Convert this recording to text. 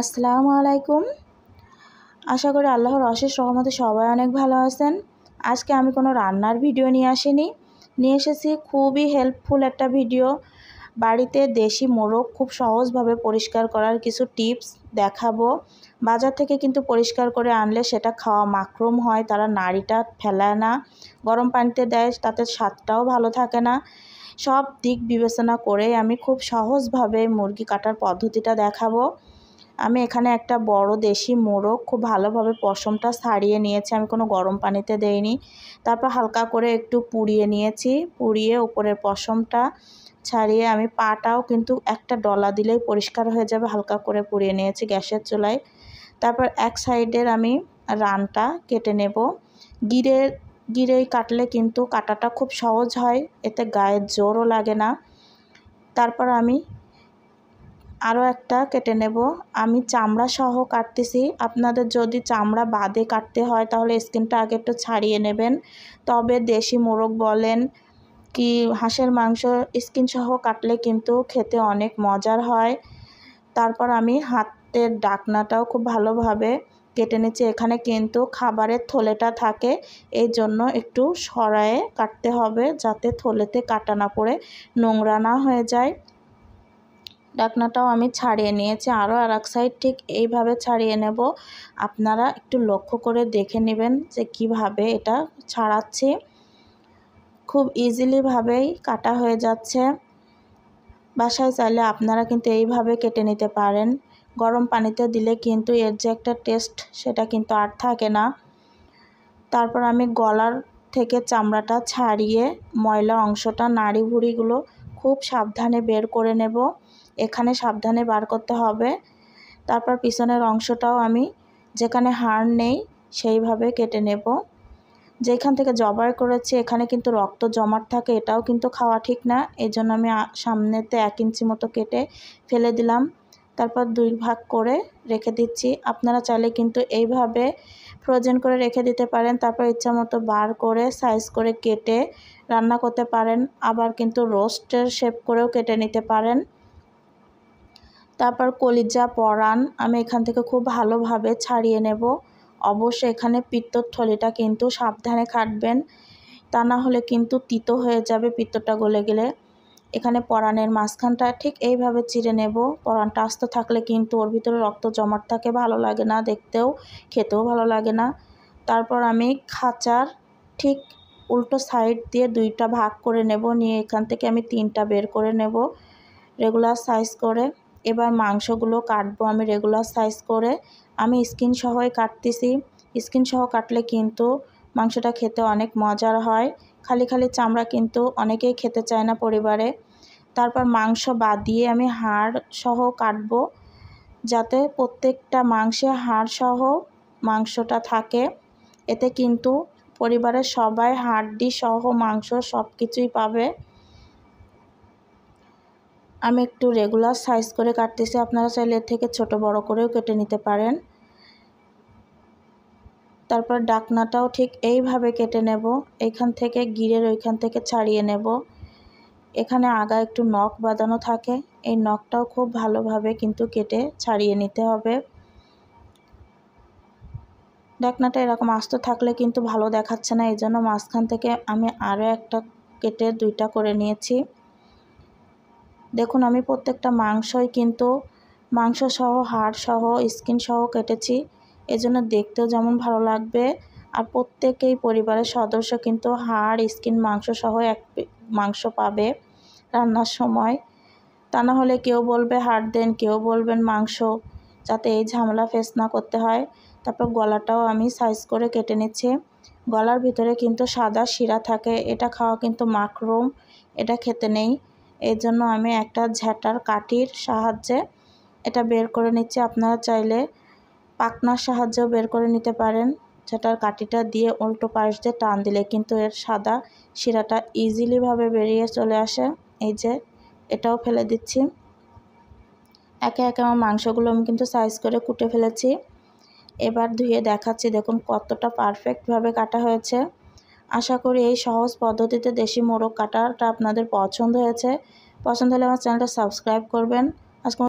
আসসালামু আলাইকুম আশা করি আল্লাহর অশেষ রহমতে সবাই অনেক ভালো আছেন আজকে আমি কোনো রান্নার ভিডিও নিয়ে আসিনি নিয়ে এসেছি খুবই হেল্পফুল একটা ভিডিও বাড়িতে দেশি মোরগ খুব সহজভাবে পরিষ্কার করার কিছু টিপস দেখাবো বাজার থেকে কিন্তু পরিষ্কার করে আনলে সেটা খাওয়া মাকরুম হয় তারা নাড়িটা ফেলায় না গরম পানিতে দেয় তাতে স্বাদটাও ভালো থাকে না সব দিক বিবেচনা করে আমি খুব সহজভাবে মুরগি কাটার পদ্ধতিটা দেখাবো আমি এখানে একটা বড় দেশি মোরগ খুব ভালোভাবে পশমটা ছাড়িয়ে নিয়েছি আমি কোনো গরম পানিতে দেইনি তারপর হালকা করে একটু পুড়িয়ে নিয়েছি পুড়িয়ে উপরের পশমটা ছাড়িয়ে আমি পাটাও কিন্তু একটা ডলা দিলেই পরিষ্কার হয়ে যাবে হালকা করে পুড়িয়ে নিয়েছি গ্যাসের চুলায় তারপর এক সাইডের আমি রানটা কেটে নেব গিরে গিরেই কাটলে কিন্তু কাটাটা খুব সহজ হয় এতে গায়ের জোরও লাগে না তারপর আমি আরও একটা কেটে নেব আমি চামড়া সহ কাটতেছি আপনাদের যদি চামড়া বাদে কাটতে হয় তাহলে স্কিনটা আগে একটু ছাড়িয়ে নেবেন তবে দেশি মোরগ বলেন কি হাঁসের মাংস স্কিন সহ কাটলে কিন্তু খেতে অনেক মজার হয় তারপর আমি হাতের ডাকনাটাও খুব ভালোভাবে কেটে নিচ্ছি এখানে কিন্তু খাবারের থলেটা থাকে এই জন্য একটু সরায়ে কাটতে হবে যাতে থলেতে কাটা না পড়ে নোংরা না হয়ে যায় ডাকনাটাও আমি ছাড়িয়ে নিয়েছি আরও আর এক সাইড ঠিক এইভাবে ছাড়িয়ে নেব আপনারা একটু লক্ষ্য করে দেখে নেবেন যে কিভাবে এটা ছাড়াচ্ছি খুব ইজিলিভাবেই কাটা হয়ে যাচ্ছে বাসায় চাইলে আপনারা কিন্তু এইভাবে কেটে নিতে পারেন গরম পানিতে দিলে কিন্তু এর যে একটা টেস্ট সেটা কিন্তু আর থাকে না তারপর আমি গলার থেকে চামড়াটা ছাড়িয়ে ময়লা অংশটা নাড়ি ভুড়িগুলো খুব সাবধানে বের করে নেব এখানে সাবধানে বার করতে হবে তারপর পিছনের অংশটাও আমি যেখানে হাড় নেই সেইভাবে কেটে নেব যেখান থেকে জবাই করেছি এখানে কিন্তু রক্ত জমাট থাকে এটাও কিন্তু খাওয়া ঠিক না জন্য আমি সামনেতে এক ইঞ্চি মতো কেটে ফেলে দিলাম তারপর দুই ভাগ করে রেখে দিচ্ছি আপনারা চাইলে কিন্তু এইভাবে ফ্রোজেন করে রেখে দিতে পারেন তারপর ইচ্ছা মতো বার করে সাইজ করে কেটে রান্না করতে পারেন আবার কিন্তু রোস্টের শেপ করেও কেটে নিতে পারেন তারপর কলিজা পরান আমি এখান থেকে খুব ভালোভাবে ছাড়িয়ে নেব অবশ্যই এখানে পিত্তর থলিটা কিন্তু সাবধানে কাটবেন তা না হলে কিন্তু তিতো হয়ে যাবে পিত্তটা গলে গেলে এখানে পরানের মাঝখানটা ঠিক এইভাবে চিড়ে নেব পরানটা আস্ত থাকলে কিন্তু ওর ভিতরে রক্ত জমাট থাকে ভালো লাগে না দেখতেও খেতেও ভালো লাগে না তারপর আমি খাঁচার ঠিক উল্টো সাইড দিয়ে দুইটা ভাগ করে নেব নিয়ে এখান থেকে আমি তিনটা বের করে নেব রেগুলার সাইজ করে এবার মাংসগুলো কাটবো আমি রেগুলার সাইজ করে আমি স্কিন সহই কাটতেছি স্কিন সহ কাটলে কিন্তু মাংসটা খেতে অনেক মজার হয় খালি খালি চামড়া কিন্তু অনেকেই খেতে চায় না পরিবারে তারপর মাংস বাদ দিয়ে আমি হাড় সহ কাটবো যাতে প্রত্যেকটা মাংসে হাড় সহ মাংসটা থাকে এতে কিন্তু পরিবারের সবাই হাড্ডি সহ মাংস সব কিছুই পাবে আমি একটু রেগুলার সাইজ করে কাটতেছি আপনারা চাইলে এর থেকে ছোট বড় করেও কেটে নিতে পারেন তারপর ডাকনাটাও ঠিক এইভাবে কেটে নেব এইখান থেকে গিরের ওইখান থেকে ছাড়িয়ে নেব এখানে আগা একটু নখ বাঁধানো থাকে এই নখটাও খুব ভালোভাবে কিন্তু কেটে ছাড়িয়ে নিতে হবে ডাকনাটা এরকম আস্ত থাকলে কিন্তু ভালো দেখাচ্ছে না এই জন্য মাঝখান থেকে আমি আরও একটা কেটে দুইটা করে নিয়েছি দেখুন আমি প্রত্যেকটা মাংসই কিন্তু মাংস সহ হাড় সহ স্কিন সহ কেটেছি এজন্য দেখতেও যেমন ভালো লাগবে আর প্রত্যেকেই পরিবারের সদস্য কিন্তু হাড় স্কিন মাংস সহ এক মাংস পাবে রান্নার সময় তা না হলে কেউ বলবে হাড় দেন কেউ বলবেন মাংস যাতে এই ঝামেলা ফেস না করতে হয় তারপর গলাটাও আমি সাইজ করে কেটে নিচ্ছি গলার ভিতরে কিন্তু সাদা শিরা থাকে এটা খাওয়া কিন্তু মাকরুম এটা খেতে নেই এই জন্য আমি একটা ঝ্যাটার কাঠির সাহায্যে এটা বের করে নিচ্ছি আপনারা চাইলে পাকনার সাহায্যেও বের করে নিতে পারেন ঝ্যাটার কাঠিটা দিয়ে উল্টো পাশ দিয়ে টান দিলে কিন্তু এর সাদা শিরাটা ইজিলিভাবে বেরিয়ে চলে আসে এই যে এটাও ফেলে দিচ্ছি একে একে আমার মাংসগুলো আমি কিন্তু সাইজ করে কুটে ফেলেছি এবার ধুয়ে দেখাচ্ছি দেখুন কতটা পারফেক্টভাবে কাটা হয়েছে আশা করি এই সহজ পদ্ধতিতে দেশি মোরগ কাটাটা আপনাদের পছন্দ হয়েছে পছন্দ হলে আমার চ্যানেলটা সাবস্ক্রাইব করবেন আজকে